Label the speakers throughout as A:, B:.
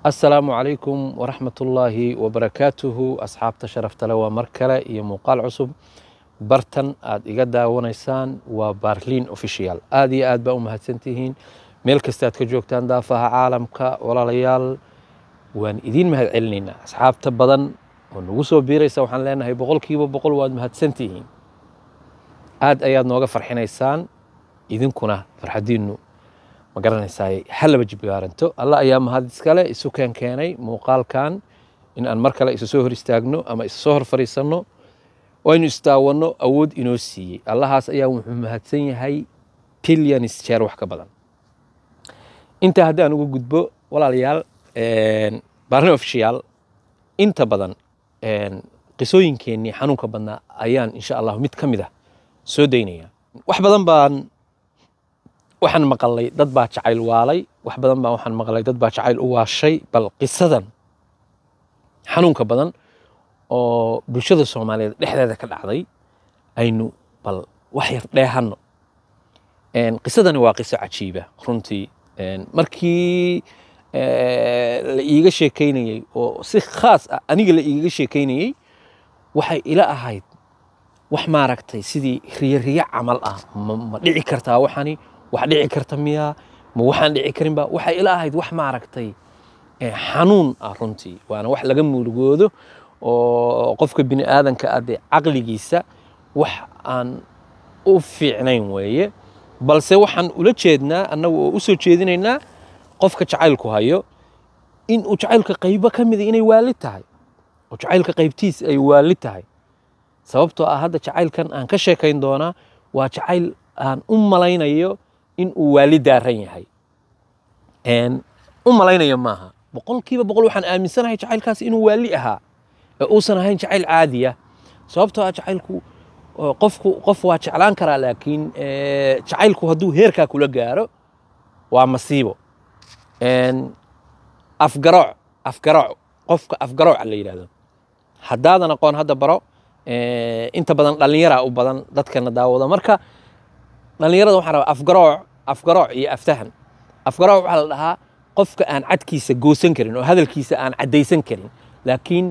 A: assalaamu calaykum waraxmatullaahi wabarakaatuhu asxaabta sharaftale waa mar kale iyo muuqaal cusub bartan aad iga daawanaysaan waa baarliin official aad iyo aad baa u mahadsantihiin meel kastaaad ka joogtaan daafaha caalamka walaalayaal waan idiin mahad celinaynaa asxaabta badan oo nagu soo biiraysa waxaan leenahay boqolkiiba boqol waad mahadsan tihiin aad ayaad nooga farxinaysaan idinkuna farxadiinnu ma garanaysaa hallaba jibgaaranto alla ayaa mahadiskale isu keen keenay muuqaalkan in aan mar kale isu soo hor istaagno ama isu soo hor fadhiisanno aynu istaawanno awood inoo siiyey allahaas ayaa wuxuu mahadsan yahay billions jeer wax ka badan intaa haddii aan ugu gudbo walaalayaal barne ofishiyaal inta badan qisooyinkeennii xanuunka badnaa ayaan insha allahu mid ka mid ah soo daynaya wax badan baan waxaan maqalay dad baa jacayl waalay wax badan baa waxaan maqlay dad baa jacayl u waashay bal qisadan xanuunka badan oo bulshada soomaaliyeed dhexdeeda ka dhacday aynu bal wax yar dheehanno qisadani waa qiso cajiiba runtii markii la iiga sheekaynayey oo si khaas ah aniga la iiga sheekaynayey waxay ila ahayd wax maaragtay sidii riyoriyo camal ah ma dhici kartaa waxani wax dhici karta miya ma waxaan dhici karinba waxay ila ahayd wax maaragtay eh, xanuun ah runtii waana wax laga murugoodo oo qofka bini aadanka ah dee caqligiisa wax aan u fiicnayn weeye balse waxaan ula jeednaa annagu oo usoo jeedinaynaa qofka jacaylku hayo in uu jacaylka qaybo ka mida ah inay waali tahay oo jacaylka qaybtiis ay waali tahay sababtoo ah hadda jacaylkan aan ka sheekayn doonaa waa jacayl aan u malaynayo in uu waali daaran yahay u malaynaya maaha boqolkiiba boqol waxaan aaminsanahay jacaylkaas inuu waali ahaa ee uusan ahayn jacayl caadiya sababtoo ah jacaylku qofku qof waa jeclaan karaa laakiin jacaylku hadduu heerkaa kula gaaro waa masiibo afgarooc afgarooc qofka afgarooca la yidhahdo haddaadan aqoon hadda baro inta badan dhallinyaraa u badan dadkana daawada marka dhallinyarada waxaan rabaa afgarooc afgarooc iyo aftahan afgarooc waxaa la dhahaa qofka aan cadkiisa goosan karin oo hadalkiisa aan caddaysan karin laakiin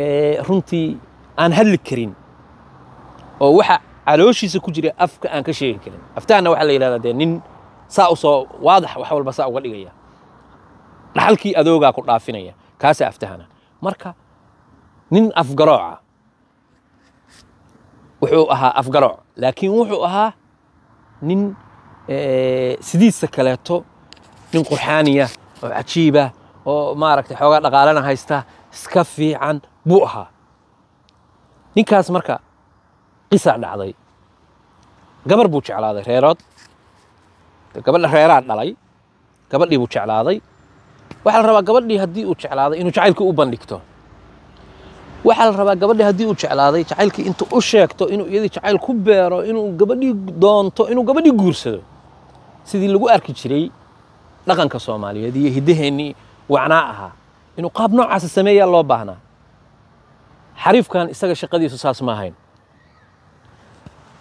A: eh, runtii aan hadli karin oo waxa calooshiisa ku jira afka aan ka sheegi karin aftahanna waxaa la yidhahdaa dee nin saa usoo waadax wax walba saa uga dhigaya dhaxalkii adoogaa ku dhaafinaya kaasa aftahana marka nin afgarooca ah, wuxuu ahaa afgarooc laakiin wuxuu ahaa nin sidiisa kaleeto nin qurxaaniya oo cajiiba oo maaragtay xoogaa dhaqaalana haysta iska fiican buu ahaa ninkaas marka qisaa dhacday gabar buu jeclaaday reerood gabadha reeraa dhalay gabadhii buu jeclaaday waxaa la rabaa gabadhii haddii uu jeclaaday inuu jacaylkii u bandhigto waxaa la rabaa gabadhii haddii uu jeclaaday jacaylkii inta u sheegto inuu iyadii jacayl ku beero inuu gabadhii doonto inuu gabadhii guursado sidii lagu arki jiray dhaqanka soomaaliyeed iyo hidaheennii wacnaa ahaa inuu qaab noocaasa sameeyaa loo baahnaa xariifkan isaga shaqadiisu saas ma ahayn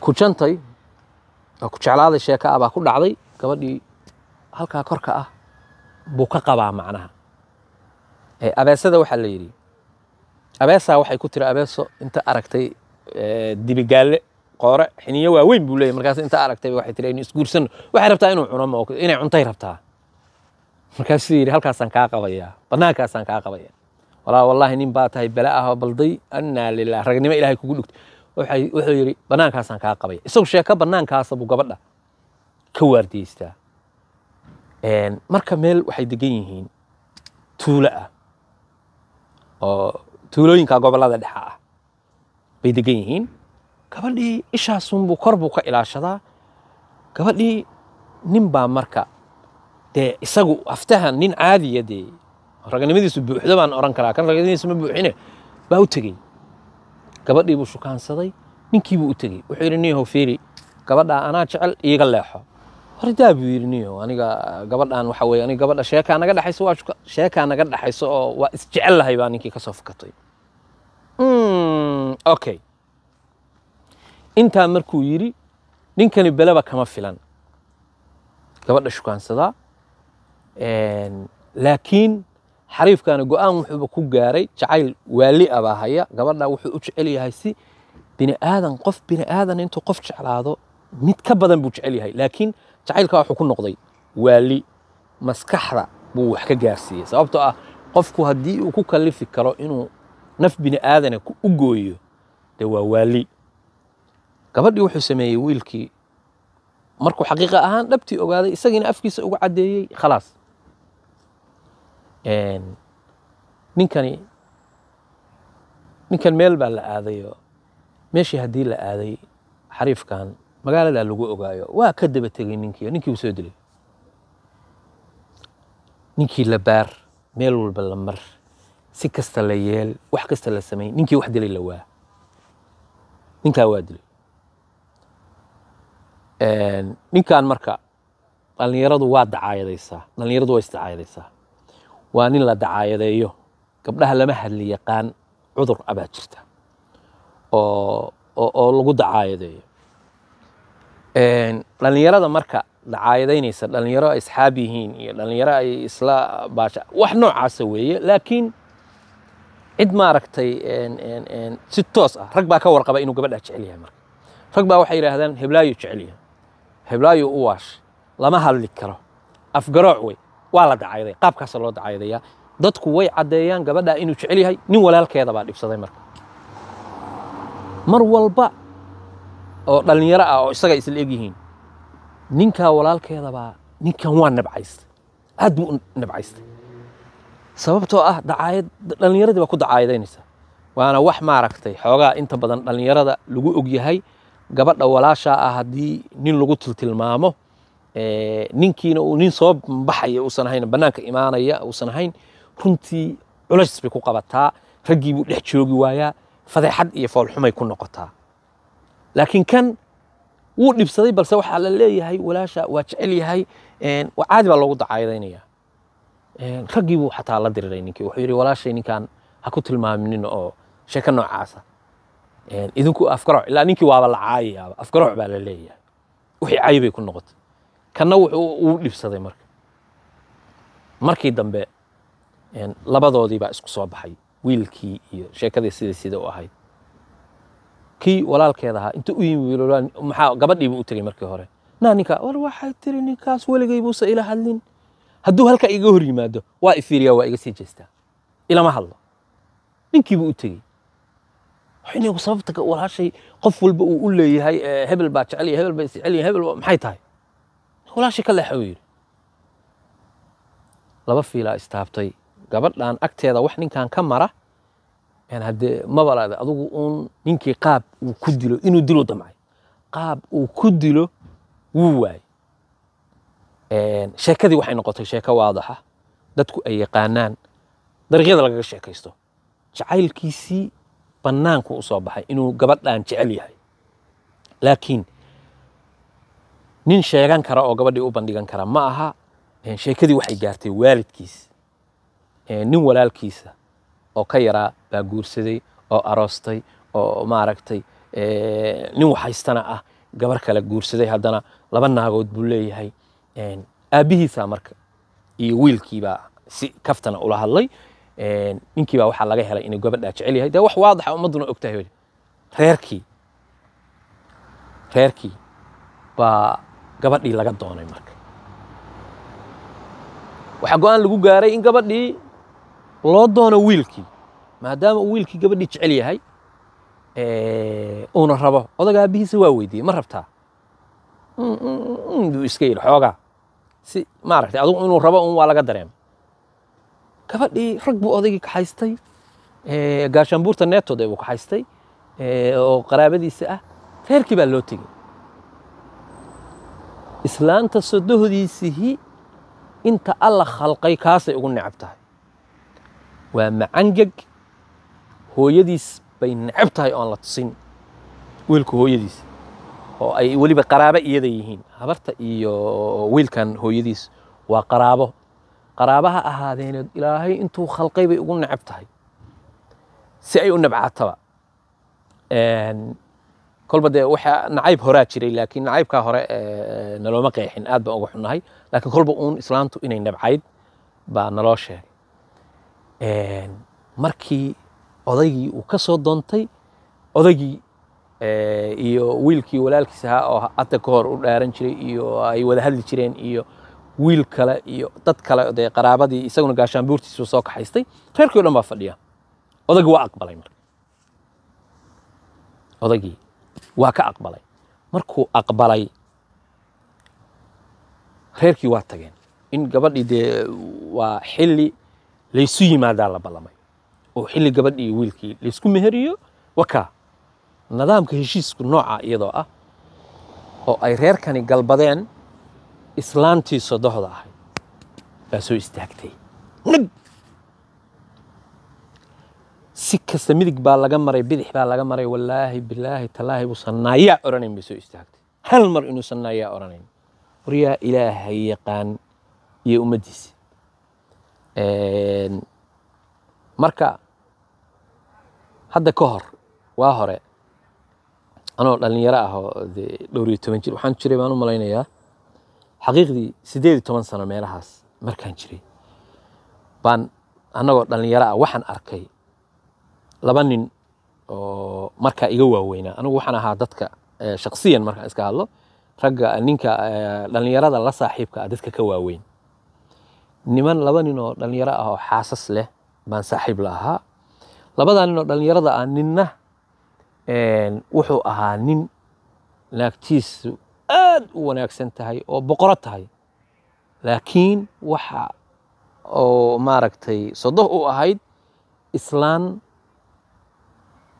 A: ku jantay ku jeclaaday sheeka ah baa ku dhacday gabadhii halkaa korka ah buu ka qabaa macnaha abeesada waxaa la yidhi abeesaa waxay ku tiri abeeso inta aragtay dibigaalle qoore xiniyo waaweyn buu leeyahy markaas intaa aragtay waxay tiri aynu isguursano waxay rabtaa inuu cuno ma inay cuntay rabtaa markaasuu yidhi halkaasaan kaa qabayaa bannaankaasaan kaa qabaya walaa wallaahi nin baa tahay bala ah balday annaa lilah ragnimo ilaahay kugu dhugtay wuxuu yidhi bannaankaasaan kaa qabaya isagu sheeko bannaankaasa buu gabadha ka waardiyeystaa marka meel waxay degan yihiin tuulo ah oo tuulooyinka gobollada dhexa ah bay degan yihiin gabadhii ishaasunbuu kor buu ka ilaashadaa gabadhii nin baa marka dee isagu aftahan nin caadiya dee raganimadiisu buuxdo baan oran karaa kan raganimadiisu ma buuxine baa u tegey gabadhiibuu shukaansaday ninkiibuu u tegey wuxuu yidhi niyahow fiiri gabadhaa anaa jecel iiga leexo hordaa buu yidhi niyahow aniga gabadhaan waxa weye aniga gabadha sheekaa naga dhexayso waa sheekaa naga dhexayso oo waa isjecel lahay baa ninkii ka soo fakatay hmm, okay intaa markuu yidhi ninkani beleba kama filan gabadha shukaansadaa laakiin go go'aan wuxuuba ku gaaray jacayl waali abaa haya gabadha wuxuu u jecel yahay si biniaadan qof biniaadan intuu qof jeclaado mid ka badan buu jecel yahay laakiin jacaylka wuxuu ku noqday waali maskaxda buu wax ka gaarsiiyey sababtoo ah qofku haddii uu ku kallifi karo inuu naf biniaadana u gooyo dee waa waali gabadhii wuxuu sameeyey wiilkii markuu xaqiiqa ahaan dhabtii ogaaday isagiina afkiisa ugu caddeeyey khalaas ninkani ninkan meel baa la aadayo meeshii haddii la aaday xariifkan magaaladaa lagu ogaayo waa ka daba tegey ninkiio ninkii uu soo dilay ninkii la baar meel walba la mar si kasta la yeel wax kasta la samay ninkii wax dilay la waa ninkaa waa dilay ninkan marka dhalinyaradu waa dacaayadaysaa dhalinyaradu waa isdacaayadaysaa waa nin la dacaayadeeyo gabdhaha lama hadli yaqaan cudur abaa jirta oo oo lagu dacaayadeeyo dhalinyarada marka dacaayadeynaysa dhalinyaro asxaab yihiin iyo dhalinyaro ay isla baasha wax noocaasa weeye laakiin cid maaragtay si toos ah rag baa ka warqaba inuu gabadhaa jecel yahay marka rag baa waxay yidhaahdaan heblaayu jecel yahay heblaayu u waash lama hadli karo afgarooc wey waa la dacayday qaabkaasa loo dacaydaya dadku way caddeeyaan gabadhaa inuu jecel yahay nin walaalkeeda baa dhibsaday marka mar walba oo dhallinyaro ah oo isaga isla eg yihiin ninkaa walaalkeedabaa ninkan waa nabcaystay aad buu nabcaystay sababtoo ah dacaayad dhallinyaradii baa ku dacaayadanaysa waana wax maaragtay xoogaa inta badan dhallinyarada lagu og yahay gabadha walaasha ah haddii nin lagu tiltilmaamo eh, ninkiina uu nin soo baxaya uusan ahayn bannaanka imaanaya uusan ahayn runtii culays bay ku qabataa raggii buu dhex joogi waayaa fadeexad iyo foolxumay ku noqotaa laakiin kan wuu dhibsaday balse waxaa la leeyahay walaasha waa jecel yahay eh, caadi baa loogu dacaydaynayaa eh, raggii buu xataa la diriray ninkii wuxuu yidhi walaashay ninkaan ha ku tilmaaminina oo sheeko noocaasa idinku afgaroc ilaa ninkii waaba la caayayaaba afgaroc baa la leeyahay wixii cay bay ku noqotay kanna wuxuu uu dhibsaday marka markii dambe labadoodii baa isku soo baxay wiilkii iyo sheekadii sida sida u ahayd kii walaalkeed ahaa inta u yimi wiil maxaa gabadhiibuu u tegey markii hore naa ninkaa war waxay tiri ninkaas weligay buusa ila hadlin hadduu halkaa iga hor yimaado waa ifiiriyaa waa iga sii jeestaa ilama hadlo ninkiibuu u tegey inay sababta walaashay qof walba uu u leeyahay eh, hebel baa jecel hebel baa isjecel hebel maxay tahay walaashay ka leexa yidhi laba fiilaa istaabtay gabadhan agteeda wax ninkan ka mara haddee mabalaad adugu uun ninkii qaab uu ku dilo inuu dilo damcay qaab uu ku dilo wuu waay sheekadii waxay noqotay sheeko waadaxa dadku ay yaqaanaan dariiqyada lagaga sheekaysto jacaylkiisii banaanku usoo baxay inuu gabadhan jecel yahay laakiin nin sheegan kara oo gabadhii u bandhigan kara ma aha sheekadii waxay gaartay waalidkiis nin walaalkiisa oo ka yaraa baa guursaday oo aroostay oo maaragtay nin waxhaystana ah gabar kale guursaday haddana laba naagood buu leeyahay aabbihiisaa marka iyo wiilkiibaa si kaftana ula hadlay ninkii baa waxaa laga helay inay gabadhaa jecel yahay dee wax waadaxa ah ummaduna ogtahay reerkii reerkii baa gabadhii laga doonay marka waxaa go-aan lagu gaaray in gabadhii loo doono wiilkii maadaama uu wiilkii gabadhii jecel yahay uuna rabo odaga aabihiisa waa weydiiyey ma rabtaa duu mm, mm, mm, iska yidhi xoogaa si maaragtay adugu inuu rabo un waa laga dareema gabadhii rag buu odaygii kaxaystay eh, gaashaanbuurta neetode buu kaxaystay eh, oo qaraabadiisa ah reerkii baa loo tegey islaanta sodohdiisihi inta alla khalqay kaasay ugu necab tahay waa macangeg hooyadiis bay necab tahay aan la tusin wiilka hooyadiis oo ay weliba qaraabo iyada yihiin habarta iyo wiilkan hooyadiis waa qaraabo qaraabaha ahaadeeneed ilaahay intuu khalqay bay ugu necab tahay si ay u nabcaataba kolba dee waxaa nacayb horaa jiray laakiin nacaybkaa hore nalooma qeexin aad baan ugu xunnahay laakiin kolba uun islaantu inay nabcayd baa naloo sheegay markii odaygii uu ka soo doontay odaygii iyo wiilkii walaalkiis ahaa oo hadda ka hor u dhaaran jiray iyo ay wada hadli jireen iyo wiil kale iyo dad kale dee qaraabadii isaguna gaashaanbuurtiisu soo kaxaystay reerkii o dhan baa fadhiya odagii waa aqbalay marka odagii waa ka aqbalay markuu aqbalay reerkii waa tageen in gabadhii dee waa xilli laysu yimaadaa la ballamay oo xilli gabadhii wiilkii laysku meheriyo wakaa nidaamka heshiisku nooca iyadoo ah oo ay reerkani galbadeen islaantii sodohda ahayd baa soo istaagtay midh si kasta midig baa laga maray bidix baa laga maray wallaahi bilaahi tallaahi buu sanaayaa odhanayn bay soo istaagtay hal mar inuu sanaayaa odhanayn waryaa ilaahay yaqaan iyo ummaddiisi marka hadda ka hor waa hore anoo dhallinyaro ah oo dee dhowr iyo toban jir waxaan jiray baan u malaynayaa xaqiiqdii siddeed toban sano meelahaas markaan jiray baan annagoo dhallinyaro ah waxaan arkay laba nin oo markaa iga waaweynaa anigu waxaan ahaa dadka shaksiyan markaan iska hadlo ragga ninka dhallinyarada la saaxiibka ah dadka ka waaweyn niman laba nin oo dhallinyaro ah oo xaasas leh baan saaxiib la ahaa labadaa nin oo dhallinyarada ah ninna wuxuu ahaa nin naagtiisu aad u wanaagsan tahay oo boqoro tahay laakiin waxa oo maaragtay sodoh u ahayd islaan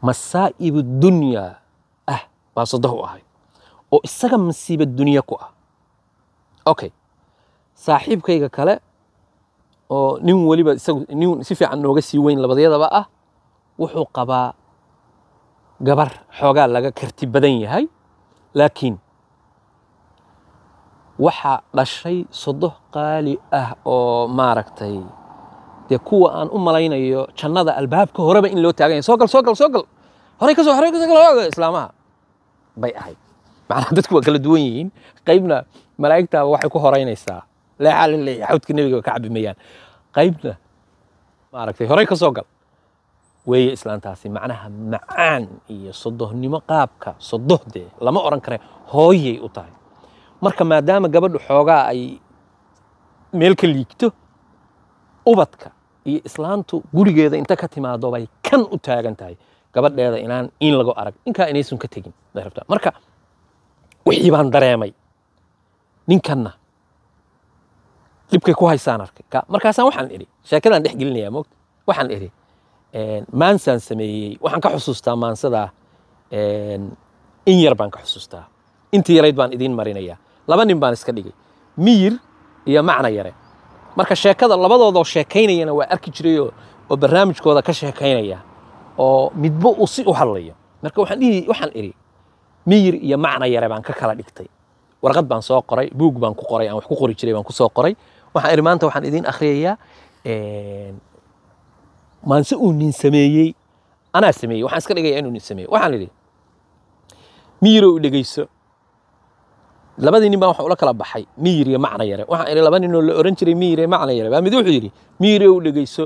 A: masaa'ibu dunyaa ah baa sodoh u ahayd oo isaga masiiba dunya ku ah okay saaxiibkayga kale oo nin weliba isagu nin si fiican nooga sii weyn labadyadaba ah wuxuu qabaa gabar xoogaa laga karti badan yahay laakiin waxaa dhashay sodoh qaali ah oo maaragtay dee kuwa aan u malaynayo jannada albaabka horeba in loo taaganya soo gal soo gal soo gal horey ka horey ka islaamaha bay ahayd macnaha dadku waa kala duwan yihiin qaybna malaaigtaaba waxay ku horeynaysaa leexaalile xawdka nebiga ka cabimayaan qaybna maaragtay horey ka soo gal weeye islaantaasi macnaha macaan iyo sodohnimo qaabka sodoh dee lama odhan kare hooyay u tahay marka maadaama gabadhu xoogaa ay meel ka liigto ubadka iyo islaantu gurigeeda inta ka timaado bay kan u taagan tahay gabadheeda inaan in lagu arag ninkaa inaysan ka tegin marka wixii baan dareemay ninkanna dhibkay ku haysaan arkay markaasaan waxaan idhi sheekadaan dhex gelinayaa moogta waxaan idhi maansaan sameeyey waxaan ka xusuustaa maansadaa in yar baan ka xusuustaa intii yarayd baan idiin marinayaa laba nin baan iska dhigay miyir iyo macna yare marka sheekada labadoodoo sheekaynayana waa arki jirayoo oo barnaamijkooda ka sheekaynaya oo midba uu si u hadlayo marka waxaan idhi miyir iyo macna yare baan ka kala dhigtay warqad baan soo qoray buug baan ku qoray aan wax ku qori jiray baan ku soo qoray waxaan idhi maanta waxaan idiin akhriyayaa maanse uu nin sameeyey anaa sameeyey waxaan iska dhigaya inuu nin sameeyey waxaan idhi miyirow dhegayso labadii nin baa waxa ula kala baxay miyir iyo macna yare waxaan idhi laba ninoo la oran jiray miyir iyo macna yare baa mid wuxuu yidhi miyir ow dhegeyso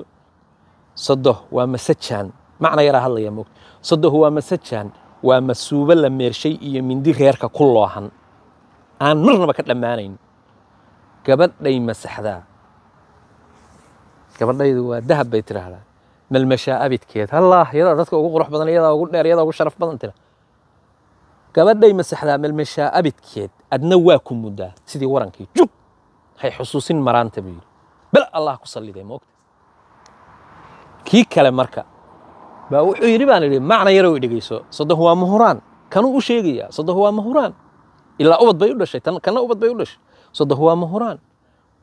A: sodoh waa masajaan macna yaraa hadlaya moogta sodoh waa masajaan waa masuubo la meershay iyo mindi reerka ku loohan aan marnaba ka dhammaanayn gabadhay masaxdaa gabadhaydu waa dahab bay tidhaahdaa malmashaa abidkeed hallaah iyadaa dadka ugu qurux badan iyadaa ugu dheer iyadaa ugu sharaf badan tira gabadhay masaxdaa melmeshaa abidkeed adna waa ku muddaa sidii warankii jug hay xusuusin maraanta buu yidhi bal allah ku salliday moogta kii kale marka baa wuxuu yidhi baan idhi macna yarow dhegayso sodohu waa mahuraan kanuu u sheegayaa sodohu waa mahuraan ilaa ubad bay u dhashay kana ubad bay u dhashay sodohu waa mahuraan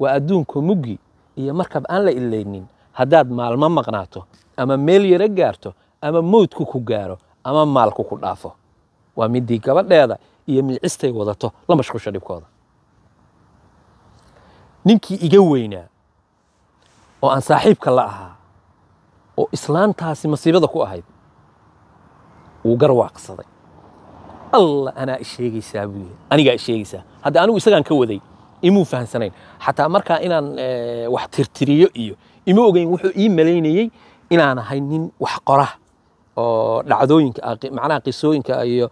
A: waa adduunku muggi iyo markab aan la illaynin haddaad maalmo maqnaato ama meel yaro gaarto ama mowdku ku gaaro ama maalku ku dhaafo waa midii gabadheeda iyo miicistay wadato la mashquusha dhibkooda ninkii iga weynaa oo aan saaxiibka la ahaa oo islaantaasi masiibada ku ahayd wuu garwaaqsaday allah anaa isheegaysaa buu yidhi anigaa isheegaysaa hadda anigu isagaan ka waday imuu fahamsanayn xataa markaa inaan eh, wax tirtiriyo iyo ima ogeyn wuxuu ii malaynayey inaan ahay nin wax qorah oo dhacdooyinka macnaha qisooyinka iyo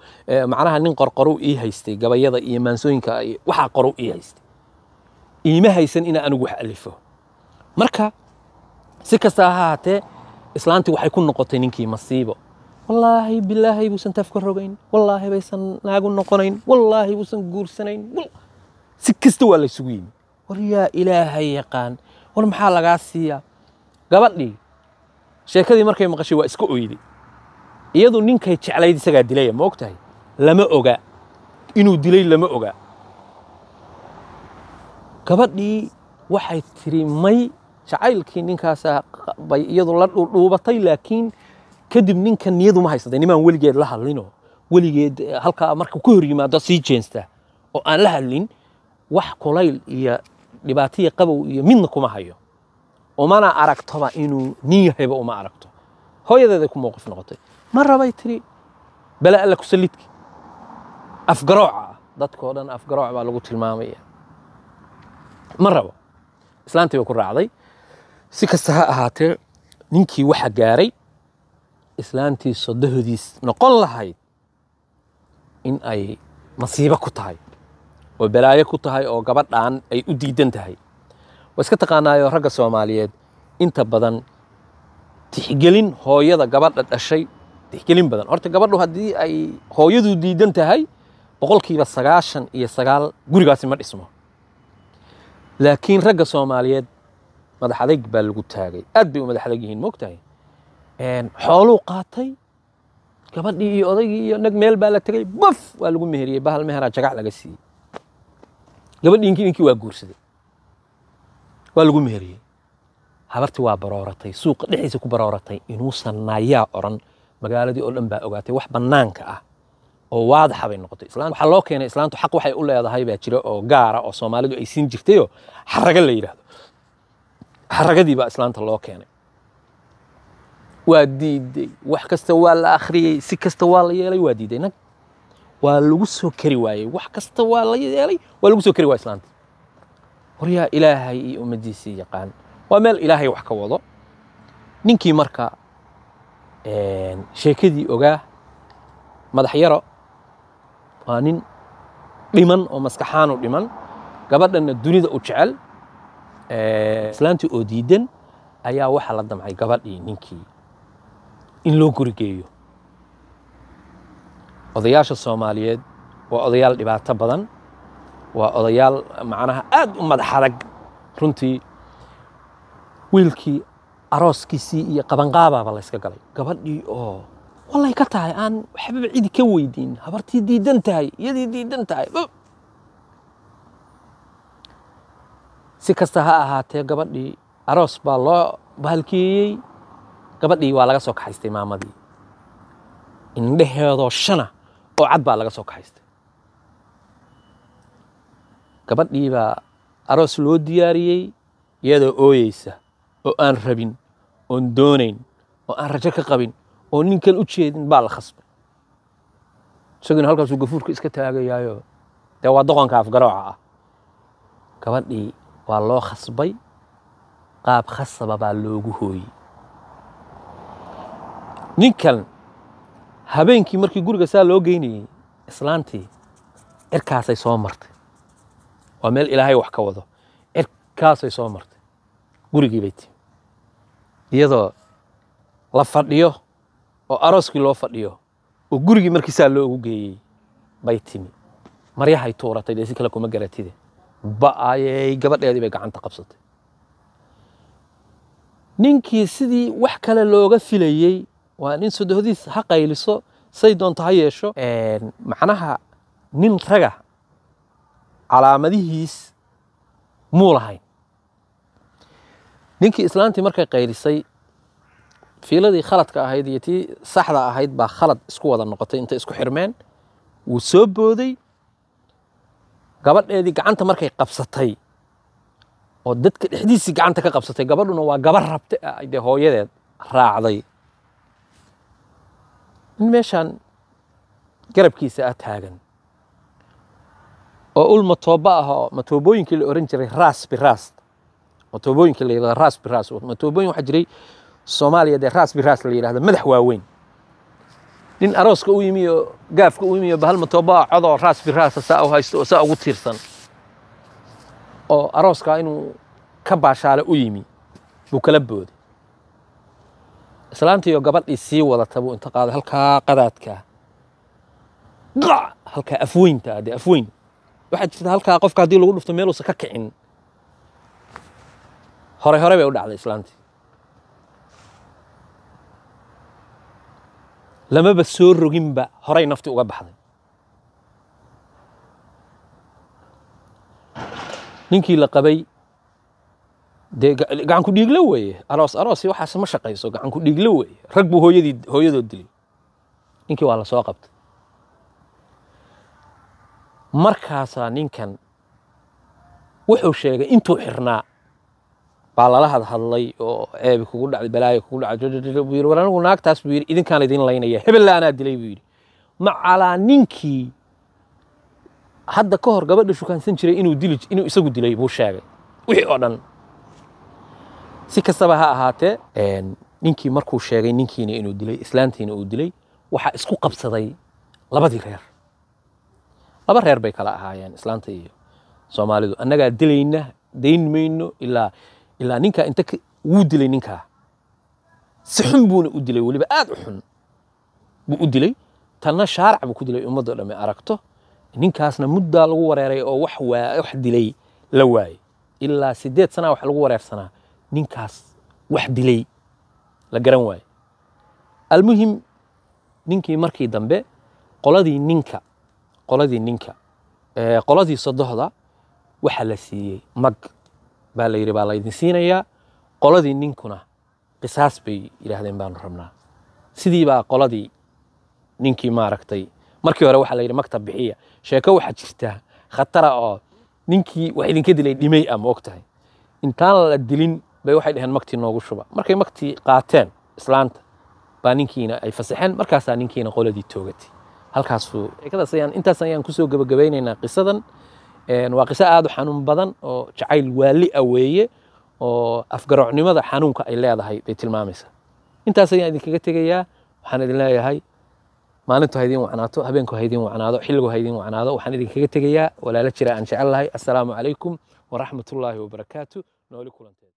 A: macnaha nin qorqorow ii haystay gabayada iyo maansooyinka iyo waxaa qorow ii haystay iima haysan inaa anigu wax alifo marka si kastaa ha haatee islaantii waxay ku noqotay ninkii masiibo wallaahi bilaahay buusan tafka ka rogayn wallaahi baysan naagu noqonayn wallaahi buusan guursanayn si kasta waa laysugu yimi war yaa ilaahay yaqaan war maxaa lagaa siiyaa gabadhii sheekadii markay maqashay waa iska oyday iyadu ninkay jeclayd isagaa dilaya ma og lama oga inuu dilay lama oga gabadhii waxay tiri may jacaylkii ninkaasaa bay iyadu la dhuubatay laakiin kadib ninkan niyadu ma haysatay nimaan weligeed la hadlinoo weligeed eh, halkaa marka ku hor yimaado sii jeensta oo aan la hadlin wax kulayl iyo dhibaataiyo qabow iyo midna kuma hayo umana aragtoba inuu nin yahayba uma aragto hooyadeeday ku mowqif noqotay ma rabay tiri bala alla kusalidka afgarooca ah, dadkoo dhan afgarooc baa lagu tilmaamaya ma rabo islaantii baa ku raacday si kasta ha ahaatee ninkii waxa gaaray islaantii sodohodiis noqon lahayd in ay masiibo ku tahay oo balaayo ku tahay oo gabadhaan ay u diidan tahay waa iska taqaanaayo ragga soomaaliyeed inta badan tixgelin hooyada gabadha dhashay tixgelin badan horta gabadhu haddii ay hooyadu diidan tahay boqolkiiba sagaashan iyo sagaal gurigaasi ma dhismo laakiin ragga soomaaliyeed madax adayg baa lagu taagay aad bay u madax adag yihiin moogtahay xooluu qaatay gabadhii iyo odaygii iyo nag meel baa la tegay baf waa lagu meheriyey bahal meheraa jagac laga siiyey gabadhii inkii inkii waa guursaday waa lagu meheriyey habartii waa barooratay suuqa dhexdiisa ku barooratay inuusan naayaa oran magaaladii oo dhan baa ogaatay wax bannaanka ah oo waadaxa bay noqotay waxaa loo keenay islaantu xaq waxay u leedahay baa jira oo gaara oo soomaalidu ay siin jirtayoo xaraga la yidhaahdo xaragadii baa islaanta loo keenay waa diiday wax kasta waa la akhriyey si kasta waa la yeelay waa diiday nag waa lagu soo kari waayey wax kasta waa la yeelay waa lagu soo kari waayey islaanta waryaa ilaahay iyo ummaddiisii yaqaan waa meel ilaahay wax ka wado ninkii marka sheekadii ogaa madax yaro waa nin dhiman oo maskaxaanu dhiman gabadhanna dunida u jecel islaantii oo diidan ayaa waxaa la damcay gabadhii ninkii in loo gurigeeyo odayaasha soomaaliyeed waa odayaal dhibaato badan waa odayaal macnaha aad u madax adag runtii wiilkii arooskiisii iyo qabanqaabaaba layska galay gabadhii oo walay ka tahay aan waxbaba cidi ka weydiin habartii diidan tahay iyadii diidan tahay si kasta ha ahaatee gabadhii aroos baa loo bahalkeeyey gabadhii waa laga soo kaxaystay maamadii indhaheedoo shana oo cad baa laga soo kaxaystay gabadhii baa aroos loo diyaariyey iyadoo ooyeysa oo aan rabin oon doonayn oo aan rajo ka qabin oo ninkan u jeedin baa la khasbay isaguna halkaasuu gafuurka iska taagayaayo dee waa doqonka afgarooca ah gabadhii waa loo khasbay qaab khasaba baa loogu hooyey ninkan habeenkii markii guriga saa loo geynayey islaantii cirkaasay soo martay waa meel ilaahay wax ka wado cirkaasay soo martay gurigii bay timi iyadoo la fadhiyo oo arooskii loo fadhiyo oo gurigii markiisaa loogu geeyey bay timi maryahay tuuratay dee si kale kuma garatide ba'ayey gabadheedii bay gacanta qabsatay ninkii sidii wax kale looga filayey waa nin sodohdiis ha qayliso say doonto ha yeesho macnaha nin raga calaamadihiis muu lahayn ninkii islaantii markay qayrisay fiiladii khaladka ahayd iyo tii saxda ahayd baa khalad isku wada noqotay intay isku xirmeen wuu soo booday gabadheedii gacanta markay qabsatay oo dadka dhexdiisii gacanta ka qabsatay gabadhuna waa gabar rabta ah dee hooyadeed raacday in meeshaan garabkiisa ah taagan oo ul matooba ah oo matoobooyinkii la oran jiray raas biraas matoobooyinka la yidhahdo raas biraas matoobooyin waxaa jiray soomaaliya dee raas biras la yidhahdo madax waaweyn nin arooska u yimi oo gaafka u yimi oo bahal matoobaa codoo raas biraasa saa u haysto oo saa ugu tiirsan oo arooskaa inuu ka baashaale u yimi buu kala booday islaantiioo gabadhii sii wadata buu inta qaaday halkaa qadaadkaa halkaa afweynta dee afweyn waxaa jirta halkaa qofka haddii lagu dhufto meeluusa ka kicin hore hore bay u dhacday islaantii lamaba soo roginba horay nafti uga baxday ninkii la qabay dee gacanku dhiiglo weeye aroos aroosi waxaas ma shaqayso gacanku dhiiglo weeye rag buu hooyadii hooyadoo dilay ninkii waa la soo qabtay markaasaa ninkan wuxuu sheegay intuu xirnaa baa lala hadhadlay oo ceebi kugu dhacday balaayo kugu dhacday buu yidhi war anigu naagtaas buu yidhi idinkaan idiin laynaya hebella dilay buu yidhi macalaa ninkii hadda ka hor gabadha shukaansan jiray inuu dili inuu isagu dilay buu sheegay wixii oo dhan si kastaba ha ahaatee ninkii markuu sheegay ninkiina inuu dilay islaantiina uu dilay waxaa isku qabsaday labadii reer laba reer bay kala ahaayeen islaanta iyo soomaalidu annagaa dilayna daynmayno ilaa ilaa ninkaa inta wuu dilay ninkaa si xun buuna u dilay weliba aad u xun buu u dilay tanna shaarac buu ku dilay ummaddo dhammi aragto ninkaasna muddaa lagu wareeray oo wax wax dilay la waayey ilaa siddeed sanaa wax lagu wareersanaa ninkaas wax dilay la garan waaye almuhim ninkii markii dambe qoladii ninka qoladii ninka qoladii sodohda waxaa la siiyey mag baa la baa laydin siinayaa qoladii ninkuna qisaas bay yidhaahdeen baanu rabnaa sidii baa qoladii ninkii maaragtay markii hore waxaa la yidhi maktab bixiya sheeko waxaa jirtaa khatara oo ninkii wax idinka dilay dhimay ah ma intaan la dilin bay waxay dhaheen maktii noogu shuba markay maktii qaateen islaanta baa ninkiina ay fasaxeen markaasaa ninkiina qoladii toogatay halkaasuu intaas ayaan kusoo gabagabaynaynaa qisadan waa qiso aad u xanuun badan oo jacayl waali a ah weeye oo afgaroocnimada xanuunka ay leedahay bay tilmaamaysaa intaas ayaan idinkaga tegayaa waxaan idin leeyahay maalintu haydin wacnaato habeenku haydin wacnaado xilligu haydin wacnaado waxaan idinkaga tegayaa walaalo jira aan jecel lahay assalaamu calaykum waraxmatullaahi wabarakaatu nooli kulantee